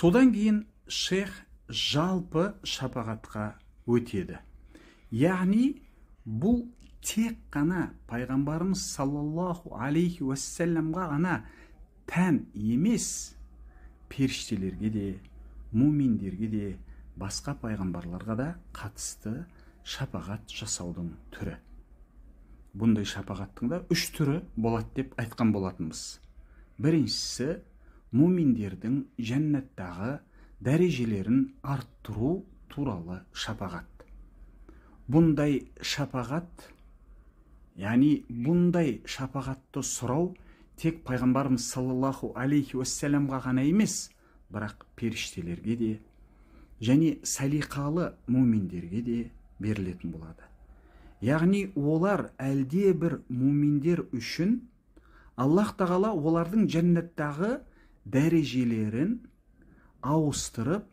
содан кейін шех жалпы шапағатқа өтеді яғни бұл тек қана пайғамбарымыз саллаллаху алейхи уассаламға ғана тән емес періштелерге де муминдерге де басқа пайғамбарларға да қатысты шапағат жасаудың түрі бұндай шапағаттың да үш түрі болады деп айтқан болатынбыз біріншісі муминдердің жәннаттағы дәрежелерін арттыру туралы шапағат бұндай шапағат яғни бұндай шапағатты сұрау тек пайғамбарымыз саллаллаху алейхи уассаламға ғана емес бірақ періштелерге де және салиқалы муминдерге де берілетін болады яғни олар әлде бір муминдер үшін аллах тағала олардың жәннаттағы дәрежелерін ауыстырып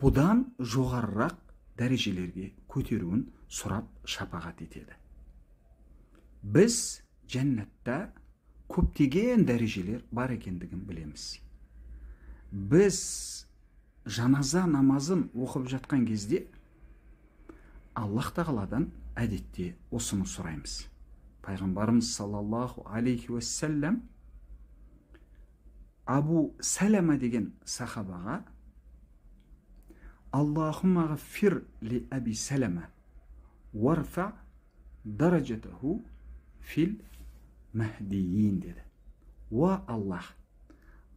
бұдан жоғарырақ дәрежелерге көтеруін сұрап шапағат етеді біз жәннатта көптеген дәрежелер бар екендігін білеміз біз жаназа намазын оқып жатқан кезде аллах тағаладан әдетте осыны сұраймыз пайғамбарымыз саллаллаху алейхи уассалам абу сәләма деген сахабаға аллахумма ғафир ли әби сәләма уарфа даражатаху фил мәһдиин деді уа аллах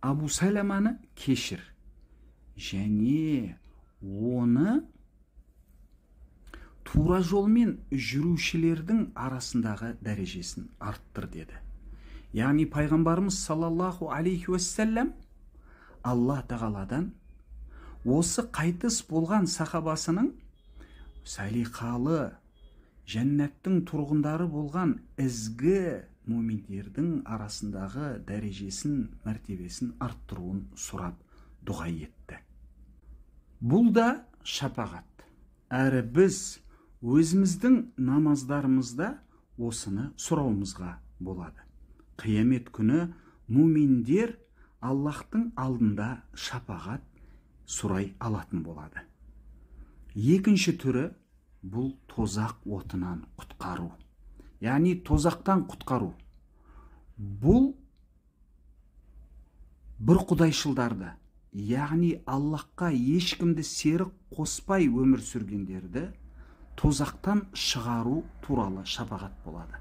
абу сәләманы кешір және оны тура жолмен жүрушілердің арасындағы дәрежесін арттыр деді яғни пайғамбарымыз саллаллаху алейхи уассалам алла тағаладан осы қайтыс болған сахабасының салиқалы жәннаттың тұрғындары болған ізгі мүминдердің арасындағы дәрежесін мәртебесін арттыруын сұрап дұға етті бұл да шапағат әрі біз өзіміздің намаздарымызда осыны сұрауымызға болады қиямет күні муминдер аллаһтың алдында шапағат сұрай алатын болады екінші түрі бұл тозақ отынан құтқару яғни тозақтан құтқару бұл бір құдайшылдарды яғни аллаһқа ешкімді серік қоспай өмір сүргендерді тозақтан шығару туралы шапағат болады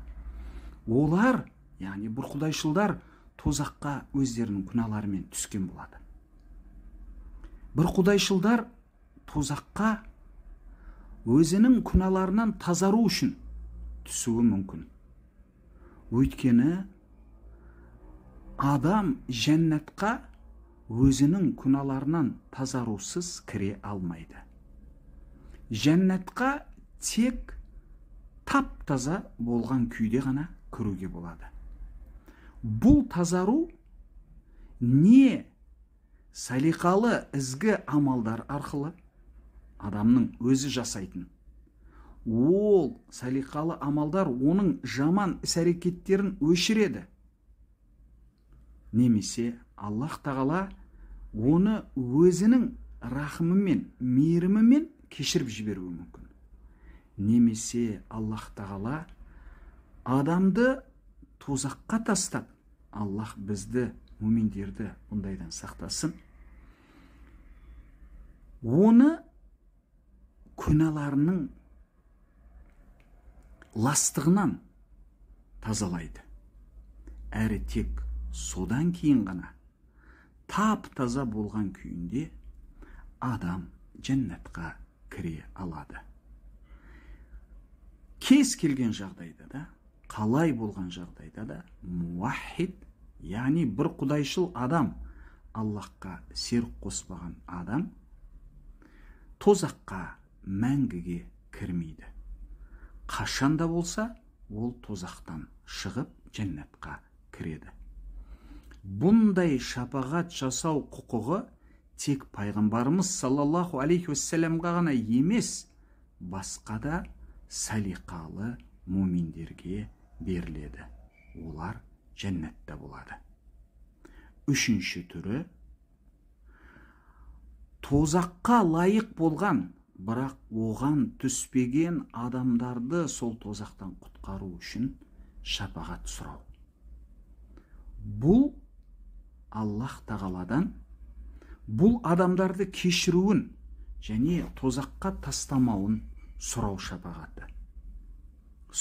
олар яғни бұл тозаққа өздерінің күнәларымен түскен болады бір тозаққа өзінің күнәларынан тазару үшін түсуі мүмкін өйткені адам жәннатқа өзінің күнәларынан тазарусыз кіре алмайды жәннатқа тек тап таза болған күйде ғана кіруге болады бұл тазару не салиқалы ізгі амалдар арқылы адамның өзі жасайтын ол салиқалы амалдар оның жаман іс әрекеттерін өшіреді немесе аллах тағала оны өзінің рахымымен мейірімімен кешіріп жіберуі мүмкін немесе аллах тағала адамды тозаққа тастап аллах бізді мүминдерді ұндайдан сақтасын оны күнәларының ластығынан тазалайды әрі тек содан кейін ғана тап таза болған күйінде адам жәннатқа кіре алады кез келген жағдайда да қалай болған жағдайда да муахид яғни бір құдайшыл адам аллахқа серік қоспаған адам тозаққа мәңгіге кірмейді қашан да болса ол тозақтан шығып жәннатқа кіреді бұндай шапағат жасау құқығы тек пайғамбарымыз саллаллаху алейхи уассаламға ғана емес басқа да салиқалы муминдерге беріледі олар жәннатта болады үшінші түрі тозаққа лайық болған бірақ оған түспеген адамдарды сол тозақтан құтқару үшін шапағат сұрау бұл аллах тағаладан бұл адамдарды кешіруін және тозаққа тастамауын сұрау шапағаты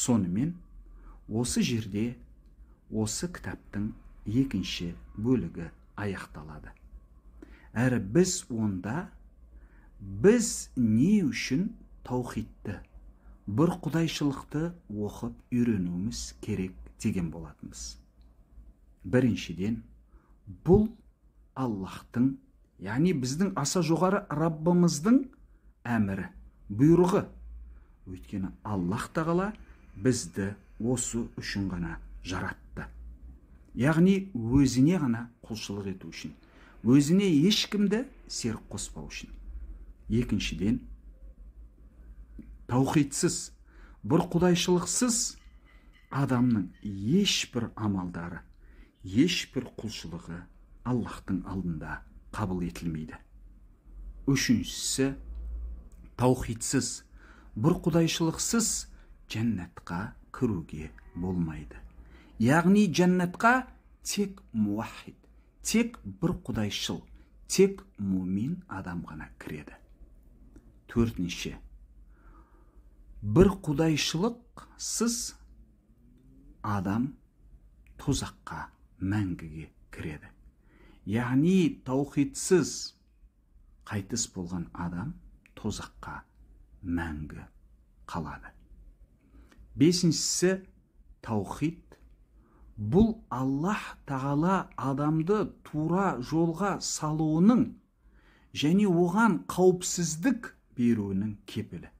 сонымен осы жерде осы кітаптың екінші бөлігі аяқталады әрі біз онда біз не үшін таухидті бір құдайшылықты оқып үйренуіміз керек деген болатынбыз біріншіден бұл аллаһтың яғни біздің аса жоғары раббымыздың әмірі бұйрығы өйткені аллах тағала бізді осы үшін ғана жаратты яғни өзіне ғана құлшылық ету үшін өзіне ешкімді серік қоспау үшін екіншіден таухидсіз бір құдайшылықсыз адамның ешбір амалдары ешбір құлшылығы аллаһтың алдында қабыл етілмейді үшіншісі таухидсіз бір құдайшылықсыз жәннатқа кіруге болмайды яғни жәннатқа тек муахид тек бір құдайшыл тек мумин адам ғана кіреді төртінші бір құдайшылықсыз адам тозаққа мәңгіге кіреді яғни таухидсіз қайтыс болған адам тозаққа мәңгі қалады бесіншісі таухид бұл аллах тағала адамды тура жолға салуының және оған қауіпсіздік беруінің кепілі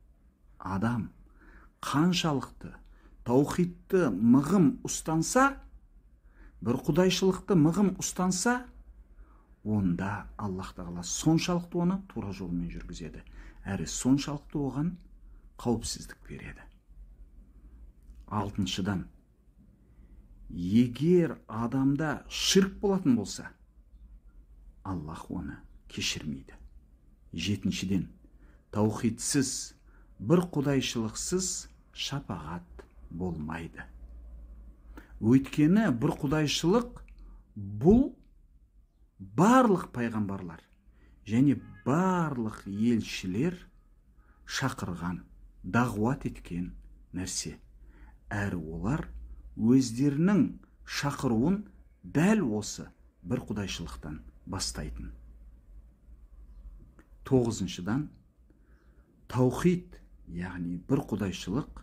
адам қаншалықты таухидты мығым ұстанса бір құдайшылықты мығым ұстанса онда аллах тағала соншалықты оны тура жолмен жүргізеді әрі соншалықты оған қауіпсіздік береді алтыншыдан егер адамда ширк болатын болса аллах оны кешірмейді жетіншіден таухидсіз бір құдайшылықсыз шапағат болмайды өйткені бір құдайшылық бұл барлық пайғамбарлар және барлық елшілер шақырған дағуат еткен нәрсе әрі олар өздерінің шақыруын дәл осы бір құдайшылықтан бастайтын тоғызыншыдан таухид яғни бір құдайшылық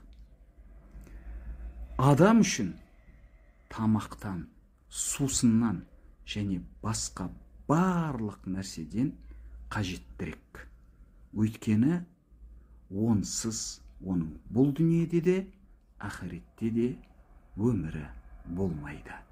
адам үшін тамақтан сусыннан және басқа барлық нәрседен қажеттірек өйткені онсыз оның бұл дүниеде де ақыретте де өмірі болмайды